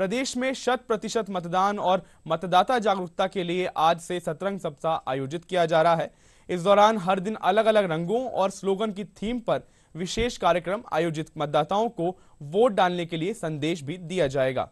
प्रदेश में शत प्रतिशत मतदान और मतदाता जागरूकता के लिए आज से सतरंग सप्ताह आयोजित किया जा रहा है इस दौरान हर दिन अलग अलग रंगों और स्लोगन की थीम पर विशेष कार्यक्रम आयोजित मतदाताओं को वोट डालने के लिए संदेश भी दिया जाएगा